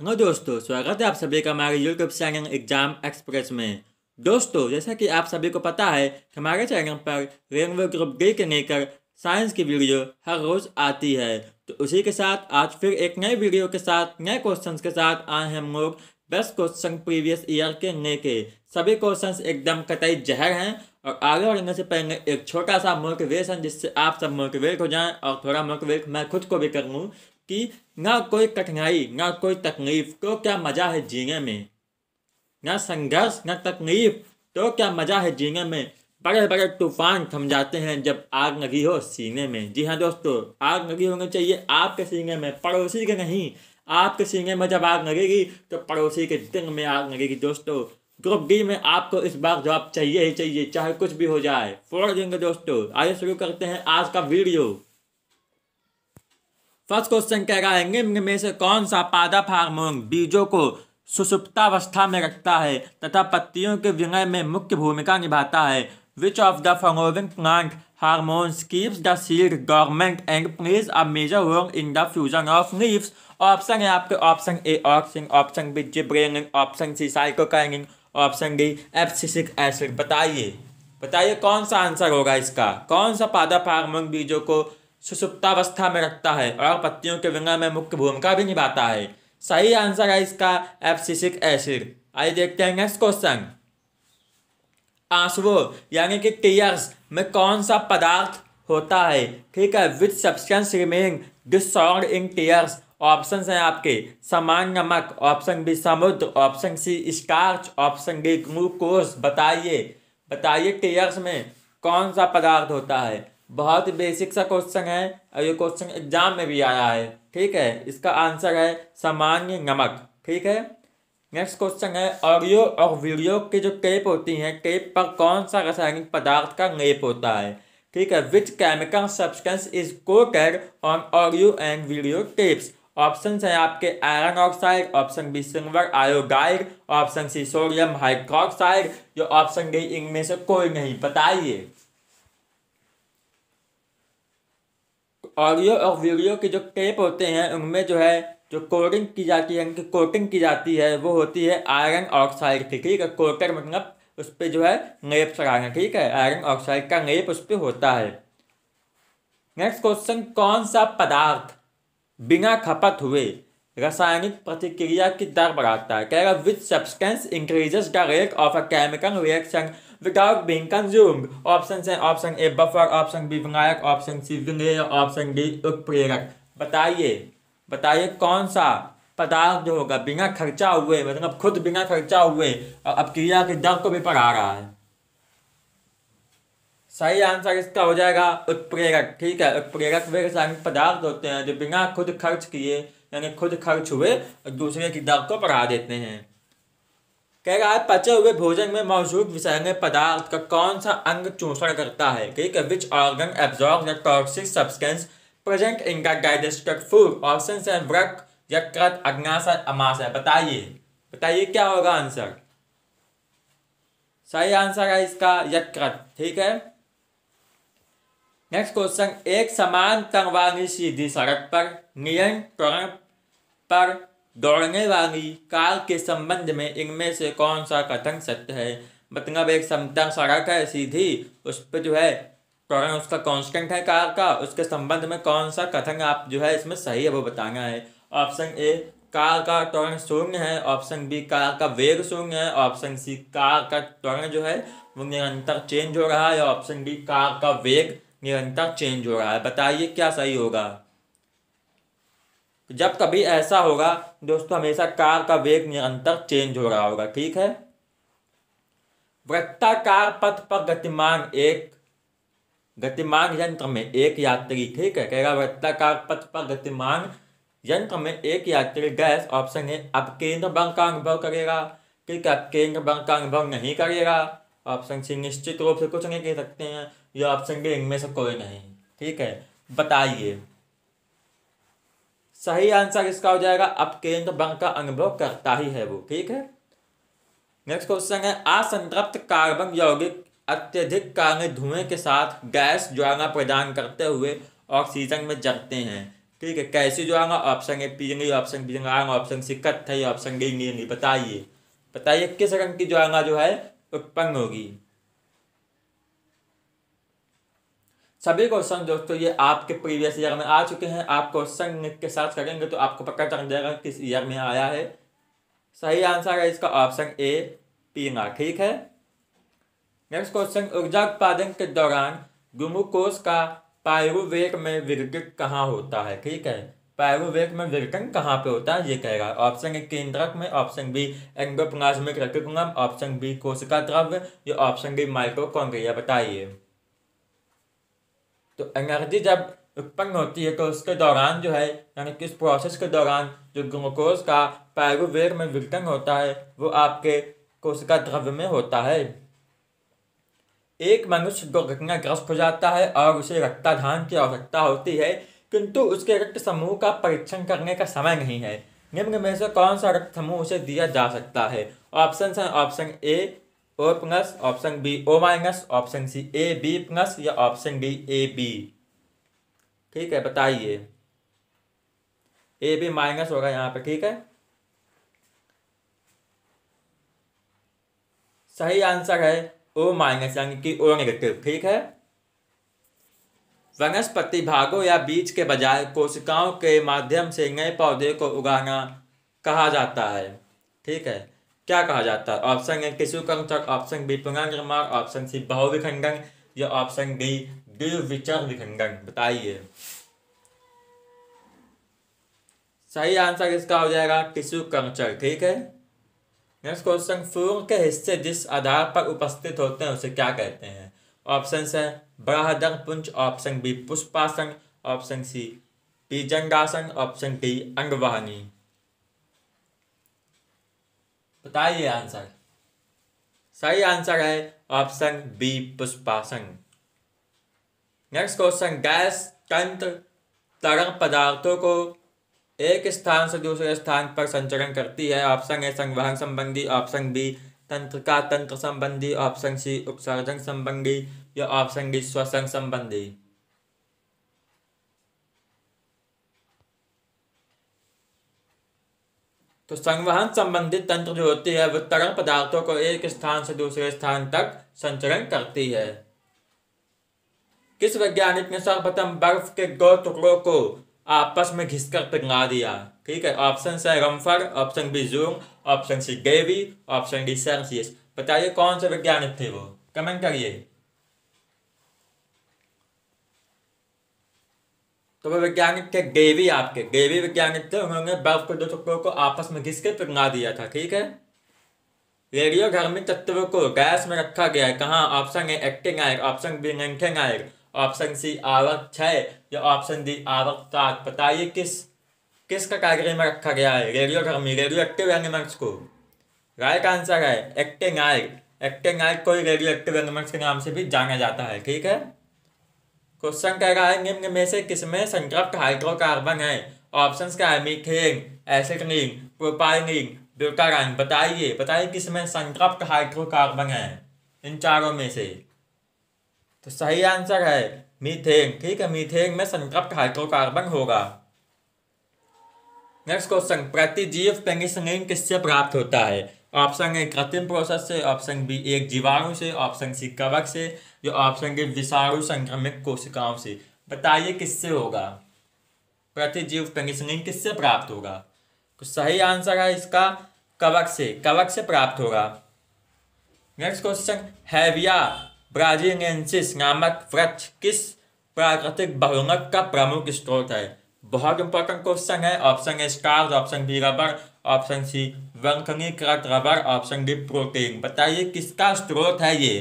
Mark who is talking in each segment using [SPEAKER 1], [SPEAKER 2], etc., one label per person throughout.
[SPEAKER 1] hello हाँ दोस्तों स्वागत है आप सभी का हमारे यूट्यूब चैनल एग्जाम एक्सप्रेस में दोस्तों जैसा कि आप सभी को पता है कि हमारे चैनल पर रेलवे ग्रुप डी के लेकर साइंस की वीडियो हर रोज़ आती है तो उसी के साथ आज फिर एक नए वीडियो के साथ नए क्वेश्चन के साथ आए हैं हम लोग बेस्ट क्वेश्चन प्रीवियस ईयर के लेके सभी क्वेश्चन एकदम कतई जहर हैं और आगे बढ़ने से पहले एक छोटा सा मोटिवेशन जिससे आप सब मोटिवेट हो जाएं और थोड़ा मोटिवेट मैं खुद को भी कर लूँ कि ना कोई कठिनाई ना कोई तकलीफ तो क्या मज़ा है जीने में ना संघर्ष ना तकलीफ तो क्या मज़ा है जीने में बड़े बड़े तूफान थम जाते हैं जब आग लगी हो सीने में जी हाँ दोस्तों आग लगी होनी चाहिए आपके सीने में पड़ोसी के नहीं आपके सीने में जब आग लगेगी तो पड़ोसी के दिल में आग लगेगी दोस्तों ग्रुप डी में आपको इस बार जवाब चाहिए ही चाहिए चाहे कुछ भी हो जाए फोड़ देंगे दोस्तों आइए शुरू करते हैं आज का वीडियो फर्स्ट क्वेश्चन कह रहा है निम्न में से कौन सा पादप हार्मोन बीजों को सुसुप्तावस्था में रखता है तथा पत्तियों के विनय में मुख्य भूमिका निभाता है which of the following plant hormones keeps the seed government and plays a major role in the fusion of leaves option है आपके option A auxin option B gibberellin option C cytokinin option D abscisic acid बताइए बताइए कौन सा answer होगा इसका कौन सा पादप हारमोन बीजों को सुसुप्तावस्था में रखता है और पत्तियों के विंगा में मुख्य भूमिका भी निभाता है सही आंसर है इसका एप्सिसिक एसिड आइए देखते हैं नेक्स्ट क्वेश्चन आंसुओं यानी कि टीयर्स में कौन सा पदार्थ होता है ठीक है with substance remain dissolved in tears option हैं आपके समान नमक ऑप्शन बी समुद्र option C starch option D glucose बताइए बताइए टीयर्स में कौन सा पदार्थ होता है बहुत ही बेसिक सा क्वेश्चन है और ये क्वेश्चन एग्जाम में भी आया है ठीक है इसका आंसर है सामान्य नमक ठीक है नेक्स्ट क्वेश्चन है ऑडियो और वीडियो के जो टेप होती हैं टेप पर कौन सा रासायनिक पदार्थ का लेप होता है ठीक है which chemical substance is coated on audio and video tapes option हैं आपके iron oxide option B silver iodide option C sodium hydroxide जो ऑप्शन डी इनमें से कोई नहीं बताइए ऑडियो और वीडियो के जो टेप होते हैं उनमें जो है जो कोटिंग की जाती है उनकी कोटिंग की जाती है वो होती है आयरन ऑक्साइड की ठीक है कोटर मतलब उस पर जो है नेप चढ़ाना ठीक है आयरन ऑक्साइड का नेप उस पर होता है नेक्स्ट क्वेश्चन कौन सा पदार्थ बिना खपत हुए रासायनिक प्रतिक्रिया की दर बढ़ाता है कहेगा which substance increases the rate of a chemical reaction without being consumed option है option A buffer option B विनायक ऑप्शन सी विनय ऑप्शन डी उत्प्रेरक बताइए बताइए कौन सा पदार्थ जो होगा बिना खर्चा हुए मतलब खुद बिना खर्चा हुए और अब क्रिया की दर को भी पढ़ा रहा है सही आंसर इसका हो जाएगा उत्प्रेरक ठीक है उत्प्रेरक वे रासायनिक पदार्थ होते हैं जो बिना खुद खर्च किए यानी खुद खर्च हुए और दूसरे की दर्द को बढ़ा देते हैं कह रहा है पचे हुए भोजन में मौजूद विषय पदार्थ का कौन सा अंग चूषण करता है ठीक है विच ऑर्गन एब्जॉर्ब या टॉक्सिक सब्सटेंस प्रेजेंट इन का डाइजेस्टेड फूड ऑप्शन है व्रक यकृत अग्नाशय अमाशय बताइए बताइए क्या होगा आंसर सही आंसर है इसका यकृत ठीक है नेक्स्ट क्वेश्चन एक समान तंग वाली सीधी सड़क पर नियन त्वरण पर दौड़ने वाली कार के संबंध में इनमें से कौन सा कथन सत्य है मतलब एक समतंग सड़क है सीधी उस पर जो है त्वरण उसका कांस्टेंट है कार का उसके संबंध में कौन सा कथन आप जो है इसमें सही है वो बताना है ऑप्शन ए कार का त्वरण शून्य है ऑप्शन बी कार का वेग शून्य है ऑप्शन सी कार का त्वरण जो है वो निरंतर चेंज हो रहा है ऑप्शन डी कार का वेग निरंतर चेंज हो रहा है बताइए क्या सही होगा जब कभी ऐसा होगा दोस्तों हमेशा कार का वेग निरंतर चेंज हो रहा होगा ठीक है वृत्ताकार पथ पर गतिमान एक गतिमान यंत्र में एक यात्री ठीक है कहेगा वृत्ताकार पथ पर गतिमान यंत्र में एक यात्री गैस ऑप्शन है अब केंद्र बंग का अनुभव करेगा ठीक है केंद्र बंग का अनुभव नहीं करेगा ऑप्शन सी निश्चित रूप से कुछ नहीं कह सकते हैं ये ऑप्शन डी इनमें से कोई नहीं ठीक है बताइए सही आंसर इसका हो जाएगा अब केंद्र बंग का अनुभव करता ही है वो ठीक है नेक्स्ट क्वेश्चन है असंतृप्त कार्बन यौगिक अत्यधिक कारण धुएं के साथ गैस ज्वाला प्रदान करते हुए ऑक्सीजन में जलते हैं ठीक है कैसी ज्वाला ऑप्शन ए पीएंगी ऑप्शन बी ऑप्शन सी कथ ऑप्शन डी नहीं बताइए बताइए किस रंग की ज्वाला जो है उत्पन्न होगी सभी क्वेश्चन दोस्तों ये आपके प्रीवियस ईयर में आ चुके हैं आप क्वेश्चन के साथ करेंगे तो आपको पक्का चल जाएगा किस ईयर में आया है सही आंसर है इसका ऑप्शन ए पीना ठीक है नेक्स्ट क्वेश्चन ऊर्जा उत्पादन के दौरान ग्लूकोज का पायरुवेट में विघटन कहाँ होता है ठीक है पायरुवेट में विघटन कहाँ पे होता है ये कहेगा ऑप्शन ए केंद्रक में option B endoplasmic reticulum option B कोशिका द्रव्य या ऑप्शन डी माइक्रोकॉन्ग्रिया बताइए तो एनर्जी जब उत्पन्न होती है तो उसके दौरान जो है यानी किस प्रोसेस के दौरान जो ग्लूकोज का पैरुवेर में विघटन होता है वो आपके कोशिका द्रव्य में होता है एक मनुष्य दुर्घटनाग्रस्त हो जाता है और उसे रक्ताधान की आवश्यकता होती है किंतु उसके रक्त समूह का परीक्षण करने का समय नहीं है निम्न में से कौन सा रक्त समूह उसे दिया जा सकता है ऑप्शन है ऑप्शन ए और plus option B O minus option C A B plus या ऑप्शन डी ए बी ठीक है बताइए ए बी माइनस होगा यहाँ पे ठीक है सही आंसर है ओ माइनस यानी कि ओ नेगेटिव ठीक है वनस्पति भागों या बीज के बजाय कोशिकाओं के माध्यम से नए पौधे को उगाना कहा जाता है ठीक है क्या कहा जाता है ऑप्शन ए कंचक ऑप्शन बी पुनर्निर्माण ऑप्शन सी बहुविखंडन या ऑप्शन डी द्विविचर विखंडन बताइए सही आंसर इसका हो जाएगा टिश्यू कंचक ठीक है नेक्स्ट क्वेश्चन फूल के हिस्से जिस आधार पर उपस्थित होते हैं उसे क्या कहते हैं ऑप्शन है बड़ादर पुंज ऑप्शन बी पुष्पासन ऑप्शन सी पीजंगासन ऑप्शन डी अंगवाहनी बताइए आंसर सही आंसर है ऑप्शन बी पुष्पासन नेक्स्ट क्वेश्चन गैस तंत्र तरल पदार्थों को एक स्थान से दूसरे स्थान पर संचरण करती है ऑप्शन ए संवहन संबंधी ऑप्शन बी तंत्र का तंत्र संबंधी ऑप्शन सी उपसर्जन संबंधी या ऑप्शन डी श्वसन संबंधी तो संवहन संबंधित तंत्र जो होती है वह तरल पदार्थों को एक स्थान से दूसरे स्थान तक संचरण करती है किस वैज्ञानिक ने सर्वप्रथम बर्फ के दो टुकड़ों को आपस में घिसकर पिघला दिया ठीक है ऑप्शन है रम्फर ऑप्शन बी जूम ऑप्शन सी गेवी ऑप्शन डी सेल्सियस बताइए कौन से वैज्ञानिक थे वो कमेंट करिए तो वो वैज्ञानिक थे डेवी आपके डेवी वैज्ञानिक थे उन्होंने बर्फ के दो टुकड़ों को आपस में घिस के पिघला दिया था ठीक है रेडियो में तत्व को गैस में रखा गया है कहाँ ऑप्शन ए एक्टिंग आयर ऑप्शन बी नंठिंग आयर ऑप्शन सी आवक छः या ऑप्शन डी आवक सात बताइए किस किस कैगरी में रखा गया है रेडियो में रेडियो एक्टिव एनिमल्स को राइट आंसर है एक्टिंग आयर एक्टिंग आयर को रेडियो एक्टिव एनिमल्स के नाम से भी जाना जाता है ठीक है क्वेश्चन कह रहा है निम्न में से किसमें संतृप्त हाइड्रोकार्बन है ऑप्शंस क्या है मीथेन एसिडनिंग प्रोपाइनिन ब्यूटाराइन बताइए बताइए किसमें संतृप्त हाइड्रोकार्बन है इन चारों में से तो सही आंसर है मीथेन ठीक है मीथेन में संतृप्त हाइड्रोकार्बन होगा नेक्स्ट क्वेश्चन प्रतिजीव पेनिसिलिन किससे प्राप्त होता है ऑप्शन ए कृत्रिम प्रोसेस से ऑप्शन बी एक जीवाणु से ऑप्शन सी कवक से जो ऑप्शन के विषाणु संक्रमित कोशिकाओं से बताइए किससे होगा प्रतिजीव पेंगिसनिंग किससे प्राप्त होगा तो सही आंसर है इसका कवक से कवक से प्राप्त होगा नेक्स्ट क्वेश्चन हैविया ब्राजीनेंसिस नामक वृक्ष किस प्राकृतिक बहुलक का प्रमुख स्रोत है बहुत इंपॉर्टेंट क्वेश्चन है option A stars option B rubber option C वर्खनी कृत रबर ऑप्शन डी प्रोटीन बताइए किसका स्रोत है ये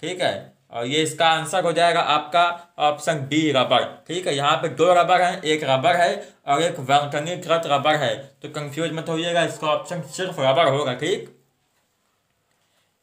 [SPEAKER 1] ठीक है और ये इसका आंसर हो जाएगा आपका ऑप्शन बी रबर ठीक है यहाँ पे दो रबर हैं एक रबर है और एक वर्णनीकृत रबर है तो कंफ्यूज मत होइएगा इसका ऑप्शन सिर्फ रबर होगा ठीक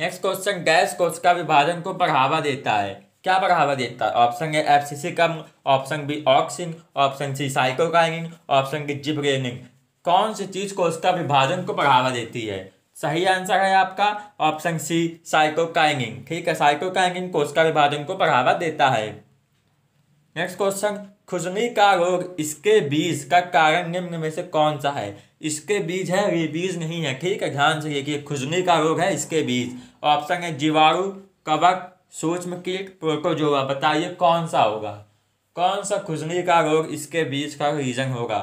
[SPEAKER 1] नेक्स्ट क्वेश्चन गैस कोश का विभाजन को बढ़ावा देता है क्या बढ़ावा देता है option A F C C कम option B auxin option C cytokinin option D gibberellin कौन सी चीज़ कोशिका विभाजन को बढ़ावा देती है सही आंसर है आपका ऑप्शन सी साइकोकाइनिंग ठीक है साइकोकाइनिंग कोशिका विभाजन को बढ़ावा देता है नेक्स्ट क्वेश्चन खुजनी का रोग इसके बीज का कारण निम्न में से कौन सा है इसके बीज है ये बीज नहीं है ठीक है ध्यान से कि खुजनी का रोग है इसके बीज ऑप्शन है जीवाणु कवक सूक्ष्म कीट प्रोटोजोआ बताइए कौन सा होगा कौन सा खुजनी का रोग इसके बीज का रीजन होगा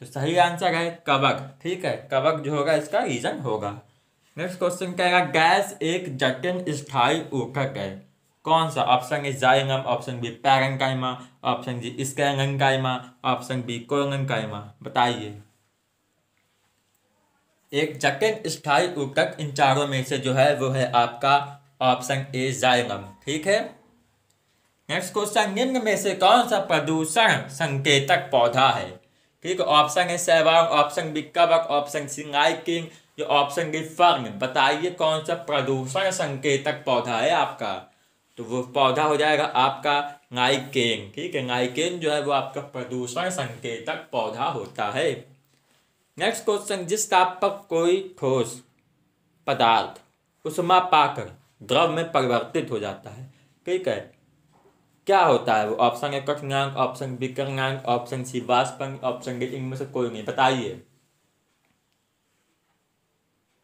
[SPEAKER 1] तो सही आंसर है कवक ठीक है कवक जो होगा इसका रीजन होगा नेक्स्ट क्वेश्चन कहेगा गैस एक जटिल स्थायी ऊखक है कौन सा ऑप्शन ए जाइंगम option B parenchyma option G sclerenchyma option B collenchyma बताइए एक जटिल स्थायी ऊखक इन चारों में से जो है वो है आपका ऑप्शन ए जाइंगम ठीक है नेक्स्ट क्वेश्चन निम्न में से कौन सा प्रदूषण संकेतक पौधा है ठीक है ऑप्शन है सहवाग ऑप्शन बी ऑप्शन सी किंग जो ऑप्शन डी फर्न बताइए कौन सा प्रदूषण संकेतक पौधा है आपका तो वो पौधा हो जाएगा आपका नाइकेन ठीक है नाइकेन जो है वो आपका प्रदूषण संकेतक पौधा होता है नेक्स्ट क्वेश्चन जिस ताप पर कोई ठोस पदार्थ उष्मा पाकर द्रव में परिवर्तित हो जाता है ठीक है क्या होता है वो ऑप्शन ए कठनांग ऑप्शन बी कर्णांक ऑप्शन सी वाष्पांक ऑप्शन डी इनमें से कोई नहीं बताइए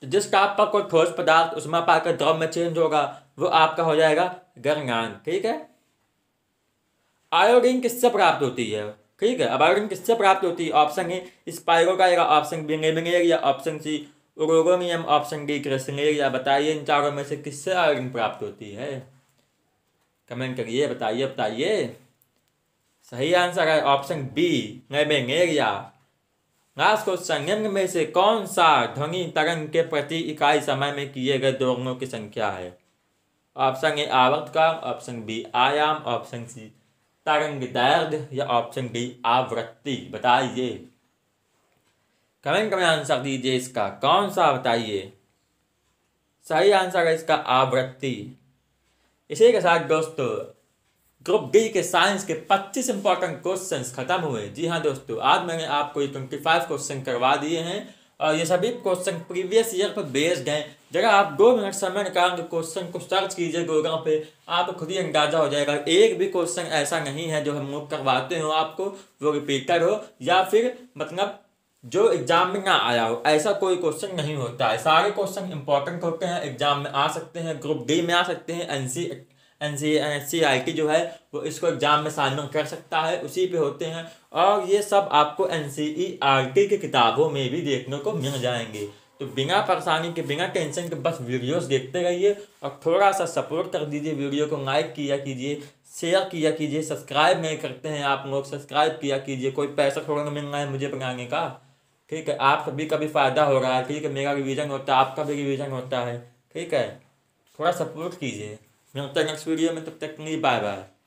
[SPEAKER 1] तो जिस टाप पर कोई ठोस पदार्थ उसमें पाकर द्रव में चेंज होगा वो आपका हो जाएगा गर्णांक ठीक है आयोडीन किससे प्राप्त होती है ठीक है अब आयोडीन किससे प्राप्त होती है ऑप्शन ए स्पाइगो का आएगा ऑप्शन बी नेबिनेरिया ऑप्शन सी ओरोगोनियम ऑप्शन डी क्रेसनेरिया बताइए इन चारों में से किससे आयोडीन प्राप्त होती है कमेंट करिए बताइए बताइए सही आंसर है ऑप्शन बी गैबेंगेरिया लास्ट क्वेश्चन निम्न में से कौन सा ध्वनि तरंग के प्रति इकाई समय में किए गए दोगुनों की संख्या है ऑप्शन ए आवर्त का ऑप्शन बी आयाम ऑप्शन सी तरंग दर्द या ऑप्शन डी आवृत्ति बताइए कमेंट में आंसर दीजिए इसका कौन सा बताइए सही आंसर है इसका आवृत्ति इसी के साथ दोस्तों ग्रुप डी के साइंस के 25 इंपॉर्टेंट क्वेश्चन खत्म हुए जी हाँ दोस्तों आज मैंने आपको ये 25 क्वेश्चन करवा दिए हैं और ये सभी क्वेश्चन प्रीवियस ईयर पर बेस्ड हैं जगह आप दो मिनट समय निकाल के क्वेश्चन को सर्च कीजिए गूगल पे आप खुद ही अंदाजा हो जाएगा एक भी क्वेश्चन ऐसा नहीं है जो हम करवाते हो आपको वो रिपीटर हो या फिर मतलब जो एग्जाम में ना आया हो ऐसा कोई क्वेश्चन नहीं होता है सारे क्वेश्चन इंपॉर्टेंट होते हैं एग्जाम में आ सकते हैं ग्रुप डी में आ सकते हैं N C N C N C I T जो है वो इसको एग्जाम में शामिल कर सकता है उसी पे होते हैं और ये सब आपको N C E R T की किताबों में भी देखने को मिल जाएंगे तो बिना परेशानी के बिना टेंशन के बस वीडियोस देखते रहिए और थोड़ा सा सपोर्ट कर दीजिए वीडियो को लाइक किया कीजिए शेयर किया कीजिए सब्सक्राइब नहीं करते हैं आप लोग सब्सक्राइब किया कीजिए कोई पैसा थोड़ा मिल रहा है मुझे बनाने का ठीक है आप सभी का भी फ़ायदा हो रहा है ठीक है मेरा रिविजन होता है आपका भी रिवीजन होता है ठीक है थोड़ा सपोर्ट कीजिए मिलते हैं नेक्स्ट वीडियो में तब तक नहीं बाय बाय